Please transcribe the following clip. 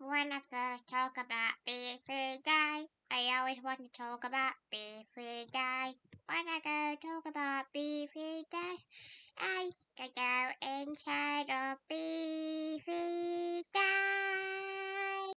we not to talk about being free guy. I always want to talk about being free guy. We're not talk about being free guy. I can go inside or be